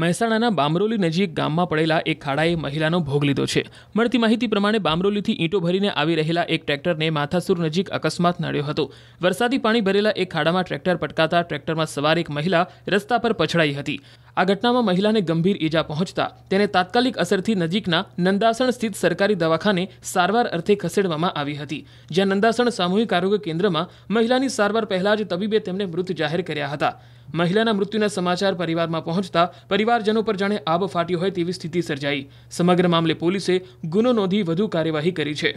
મહેસાણાના બામરોલી નજીક ગામમાં પડેલા એક ખાડાએ મહિલાનો ભોગ લીધો છે મળતી માહિતી પ્રમાણે બામરોલીથી ઈંટો ભરીને આવી રહેલા એક ટ્રેક્ટરને માથાસુર નજીક અકસ્માત નડ્યો હતો વરસાદી પાણી ભરેલા એક ખાડામાં ટ્રેક્ટર પટકાતા ટ્રેક્ટરમાં સવાર એક મહિલા રસ્તા પર પછડાઈ હતી આ ઘટનામાં મહિલાને ગંભીર ઈજા પહોંચતા તેને તાત્કાલિક અસરથી નજીકના નંદાસણ સ્થિત સરકારી દવાખાને સારવાર અર્થે ખસેડવામાં આવી હતી જ્યાં નંદાસણ સામૂહિક આરોગ્ય કેન્દ્રમાં મહિલાની સારવાર પહેલા જ તબીબે તેમને મૃત જાહેર કર્યા હતા મહિલાના મૃત્યુના સમાચાર પરિવારમાં પહોંચતા પરિવારજનો પર જાણે આબ ફાટ્યો હોય તેવી સ્થિતિ સર્જાઈ સમગ્ર મામલે પોલીસે ગુનો નોંધી વધુ કાર્યવાહી કરી છે